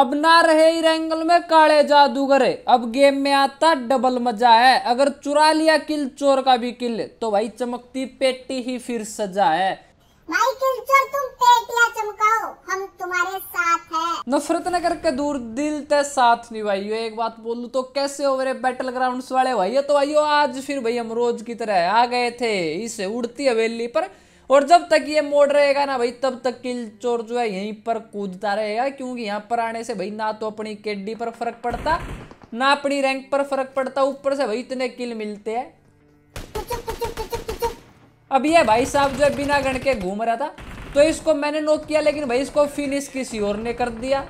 अब ना रहे इरेंगल में काले जादूगर अब गेम में आता डबल मजा है अगर चुरा लिया किल चोर का भी किल तो भाई चमकती पेटी ही फिर सजा है चमकाओ हम तुम्हारे साथ नफरत न करके दूर दिल ते साथ निभाइयो एक बात बोलू तो कैसे हो रहे बैटल ग्राउंड्स वाले भाई तो भाइयों आज फिर भाई हम रोज की तरह आ गए थे इसे उड़ती हवेली पर और जब तक ये मोड रहेगा ना भाई तब तक किल चोर जो है यहीं पर कूदता रहेगा क्योंकि यहाँ पर आने से भाई ना तो अपनी केडी पर फर्क पड़ता ना अपनी रैंक पर फर्क पड़ता ऊपर से भाई इतने किल मिलते हैं अब ये भाई साहब जो है बिना गण के घूम रहा था तो इसको मैंने नोक किया लेकिन भाई इसको फिनिश किसी और ने कर दिया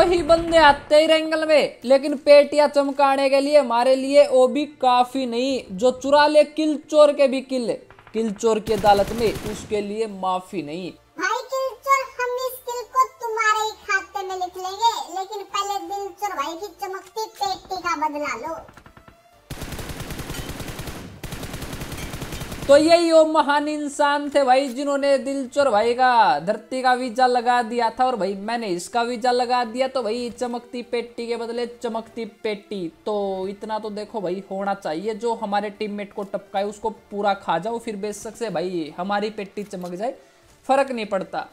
ही बंदे आते ही रेंगल में लेकिन पेटिया चमकाने के लिए हमारे लिए वो भी काफी नहीं जो चुरा ले किल चोर के भी किल किल चोर की अदालत में उसके लिए माफी नहीं भाई किल चोर हम इस किल को तुम्हारे खाते में लिख लेंगे लेकिन पहले दिल चोर भाई की चमकती पेटी का बदला लो तो यही वो महान इंसान थे भाई जिन्होंने दिलचोर भाई का धरती का वीजा लगा दिया था और भाई मैंने इसका वीजा लगा दिया तो भाई चमकती पेटी के बदले चमकती पेटी तो इतना तो देखो भाई होना चाहिए जो हमारे टीममेट को टपकाए उसको पूरा खा जाओ फिर बेशक से भाई हमारी पेटी चमक जाए फर्क नहीं पड़ता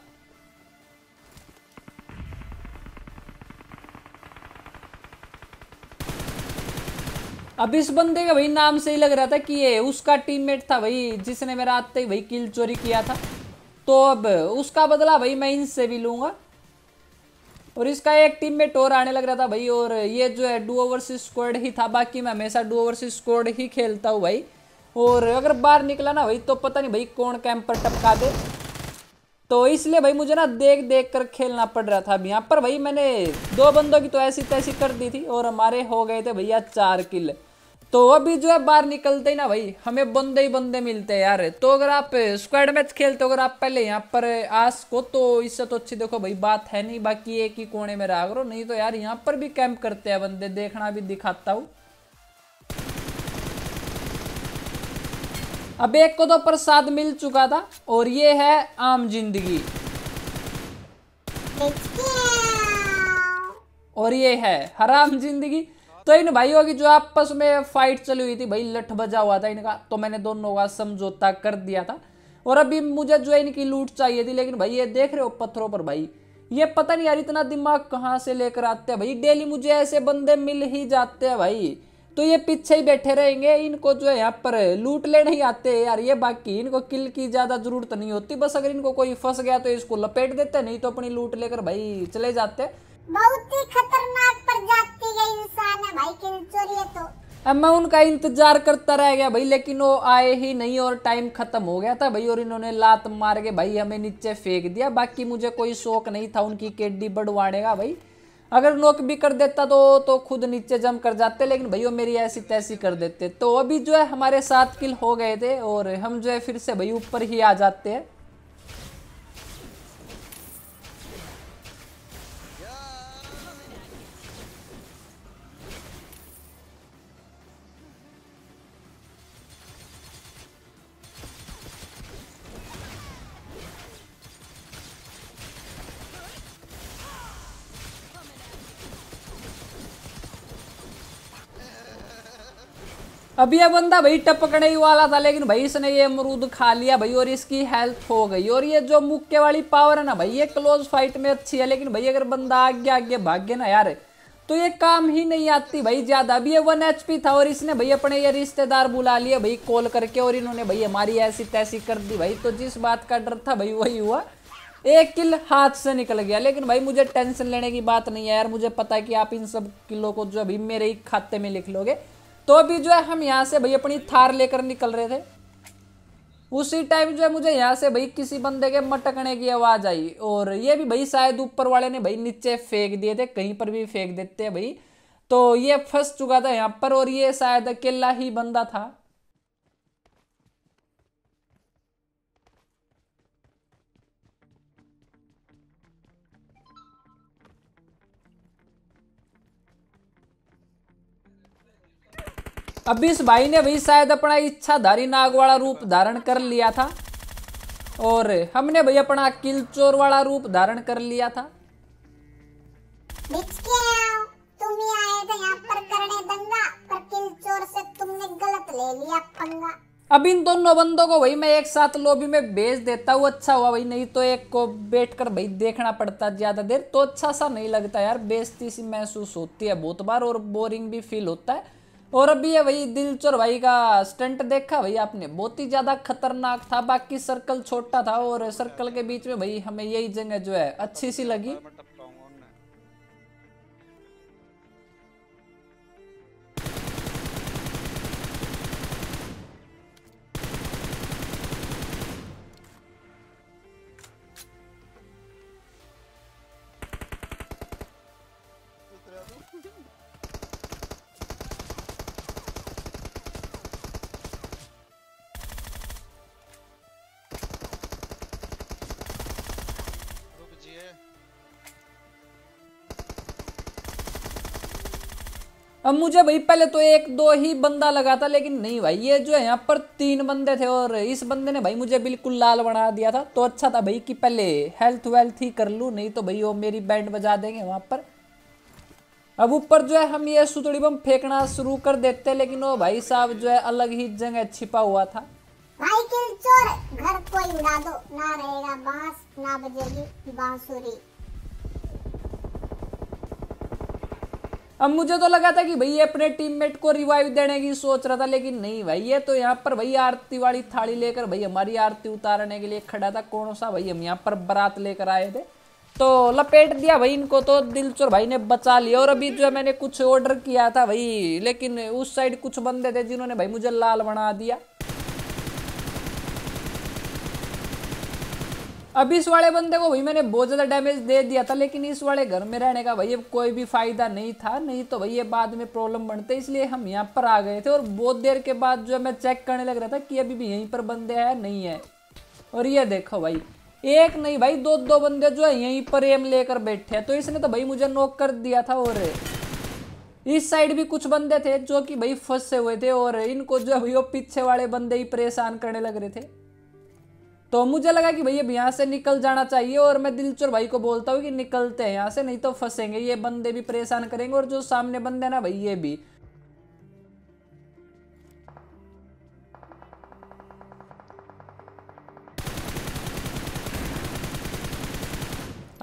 अब इस बंदे का भाई नाम से ही लग रहा था कि ये उसका टीममेट था भाई जिसने मेरा आते ही भाई किल चोरी किया था तो अब उसका बदला भाई मैं इनसे भी लूँगा और इसका एक टीम में टोर आने लग रहा था भाई और ये जो है डू ओवरसीज स्क्वाड ही था बाकी मैं हमेशा डू ओवरसीज स्क्वाड ही खेलता हूँ भाई और अगर बाहर निकला ना भाई तो पता नहीं भाई कौन कैंप पर टपका दे तो इसलिए भाई मुझे ना देख देख कर खेलना पड़ रहा था अब यहाँ पर भाई मैंने दो बंदों की तो ऐसी तैसी कर दी थी और हमारे हो गए थे भैया चार किल तो अभी जो है बाहर निकलते ही ना भाई हमें बंदे ही बंदे मिलते हैं यार तो अगर आप स्क्वाड मैच खेलते हो अगर आप पहले यहाँ पर आस को तो इससे तो अच्छी देखो भाई बात है नहीं बाकी एक ही कोने में रहा करो नहीं तो यार यहाँ पर भी कैंप करते हैं बंदे देखना भी दिखाता हूँ अब एक को तो प्रसाद मिल चुका था और ये है आम जिंदगी और ये है हराम जिंदगी तो इन भाइयों की जो आपस में फाइट चली हुई थी भाई लठ बजा हुआ था इनका तो मैंने दोनों का समझौता कर दिया था और अभी मुझे जो है इनकी लूट चाहिए थी लेकिन भाई ये देख रहे हो पत्थरों पर भाई ये पता नहीं यार इतना दिमाग कहाँ से लेकर आते हैं भाई डेली मुझे ऐसे बंदे मिल ही जाते हैं भाई तो ये पीछे ही बैठे रहेंगे इनको जो है यहाँ पर लूट ले नहीं आते यार ये बाकी इनको किल की ज़्यादा ज़रूरत नहीं होती बस अगर इनको कोई फंस गया तो इसको लपेट देते नहीं तो अपनी लूट लेकर भाई चले जाते हैं बहुत ही खतरनाक प्रजाति के इंसान है भाई किलचोरी है तो अब मैं उनका इंतजार करता रह गया भाई लेकिन वो आए ही नहीं और टाइम खत्म हो गया था भाई और इन्होंने लात मार के भाई हमें नीचे फेंक दिया बाकी मुझे कोई शौक नहीं था उनकी केडी बढ़वाने का भाई अगर नोक भी कर देता तो तो खुद नीचे जम कर जाते लेकिन वो मेरी ऐसी तैसी कर देते तो अभी जो है हमारे सात किल हो गए थे और हम जो है फिर से भाई ऊपर ही आ जाते हैं अब ये बंदा भाई टपकने ही वाला था लेकिन भाई इसने ये अमरूद खा लिया भाई और इसकी हेल्थ हो गई और ये जो मुक्के वाली पावर है ना भाई ये क्लोज फाइट में अच्छी है लेकिन भाई अगर बंदा आगे आगे भाग्य ना यार तो ये काम ही नहीं आती भाई ज़्यादा अभी ये वन एच था और इसने भाई अपने ये रिश्तेदार बुला लिए भाई कॉल करके और इन्होंने भाई हमारी ऐसी तैसी कर दी भाई तो जिस बात का डर था भाई वही हुआ एक किल हाथ से निकल गया लेकिन भाई मुझे टेंशन लेने की बात नहीं है यार मुझे पता है कि आप इन सब किलो को जो अभी मेरे ही खाते में लिख लोगे तो अभी जो है हम यहाँ से भाई अपनी थार लेकर निकल रहे थे उसी टाइम जो है मुझे यहाँ से भाई किसी बंदे के मटकने की आवाज़ आई और ये भी भाई शायद ऊपर वाले ने भाई नीचे फेंक दिए थे कहीं पर भी फेंक देते हैं भाई तो ये फंस चुका था यहाँ पर और ये शायद अकेला ही बंदा था अब इस भाई ने भी शायद अपना इच्छाधारी नाग वाला रूप धारण कर लिया था और हमने भाई अपना किलचोर वाला रूप धारण कर लिया था अब इन दोनों बंदों को भाई मैं एक साथ लोबी में भेज देता हूँ अच्छा हुआ भाई नहीं तो एक को बैठकर भाई देखना पड़ता ज़्यादा देर तो अच्छा सा नहीं लगता यार बेजती सी महसूस होती है बहुत बार और बोरिंग भी फील होता है और अभी है वही दिल भाई का स्टंट देखा भाई आपने बहुत ही ज़्यादा खतरनाक था बाकी सर्कल छोटा था और सर्कल के बीच में भाई हमें यही जगह जो है अच्छी सी लगी अब मुझे भाई पहले तो एक दो ही बंदा लगा था लेकिन नहीं भाई ये जो है यहाँ पर तीन बंदे थे और इस बंदे ने भाई मुझे बिल्कुल लाल बना दिया था तो अच्छा था भाई कि पहले हेल्थ वेल्थ ही कर लूँ नहीं तो भाई वो मेरी बैंड बजा देंगे वहाँ पर अब ऊपर जो है हम ये सुतड़ी बम फेंकना शुरू कर देते लेकिन वो भाई साहब जो है अलग ही जगह छिपा हुआ था भाई चोर घर कोई उड़ा दो ना रहेगा बांस ना बजेगी बांसुरी अब मुझे तो लगा था कि भाई ये अपने टीममेट को रिवाइव देने की सोच रहा था लेकिन नहीं भाई ये तो यहाँ पर भाई आरती वाली थाली लेकर भाई हमारी आरती उतारने के लिए खड़ा था कौन सा भाई हम यहाँ पर बरात लेकर आए थे तो लपेट दिया भाई इनको तो दिलचोर भाई ने बचा लिया और अभी जो है मैंने कुछ ऑर्डर किया था भाई लेकिन उस साइड कुछ बंदे थे जिन्होंने भाई मुझे लाल बना दिया अब इस वाले बंदे को भाई मैंने बहुत ज़्यादा डैमेज दे दिया था लेकिन इस वाले घर में रहने का भाई अब कोई भी फ़ायदा नहीं था नहीं तो भाई ये बाद में प्रॉब्लम बनते इसलिए हम यहाँ पर आ गए थे और बहुत देर के बाद जो है मैं चेक करने लग रहा था कि अभी भी यहीं पर बंदे हैं नहीं है और ये देखो भाई एक नहीं भाई दो दो बंदे जो है यहीं पर एम लेकर बैठे हैं तो इसने तो भाई मुझे नोक कर दिया था और इस साइड भी कुछ बंदे थे जो कि भाई फंसे हुए थे और इनको जो है भाई वो पीछे वाले बंदे ही परेशान करने लग रहे थे तो मुझे लगा कि भाई अब यहाँ से निकल जाना चाहिए और मैं दिलचोर भाई को बोलता हूँ कि निकलते हैं यहाँ से नहीं तो फंसेंगे ये बंदे भी परेशान करेंगे और जो सामने बंदे ना भाई ये भी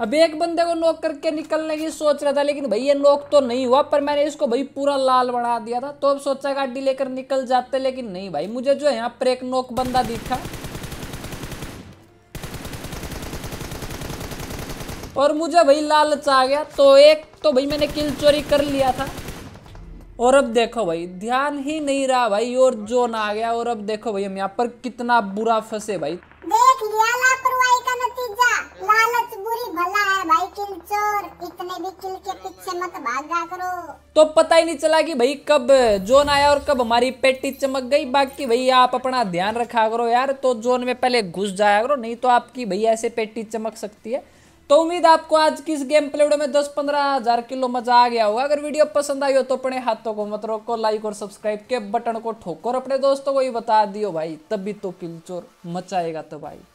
अब एक बंदे को नोक करके निकलने की सोच रहा था लेकिन भाई ये नोक तो नहीं हुआ पर मैंने इसको भाई पूरा लाल बना दिया था तो अब सोचा गाड़ी लेकर निकल जाते लेकिन नहीं भाई मुझे जो यहाँ पर एक नोक बंदा दिखा और मुझे भाई लालच आ गया तो एक तो भाई मैंने किल चोरी कर लिया था और अब देखो भाई ध्यान ही नहीं रहा भाई और जोन आ गया और अब देखो भाई हम यहाँ पर कितना बुरा फंसे भाई देख लिया लापरवाही का नतीजा लालच बुरी भला है भाई किल चोर इतने भी किल के पीछे मत भागा करो तो पता ही नहीं चला कि भाई कब जोन आया और कब हमारी पेटी चमक गई बाकी भाई आप अपना ध्यान रखा करो यार तो जोन में पहले घुस जाया करो नहीं तो आपकी भाई ऐसे पेटी चमक सकती है तो उम्मीद आपको आज की इस गेम प्ले वीडियो में दस पंद्रह हजार किलो मजा आ गया होगा अगर वीडियो पसंद आई हो तो अपने हाथों को मत रोको लाइक और सब्सक्राइब के बटन को ठोको और अपने दोस्तों को ही बता दियो भाई तभी तो किलचोर मचाएगा तो भाई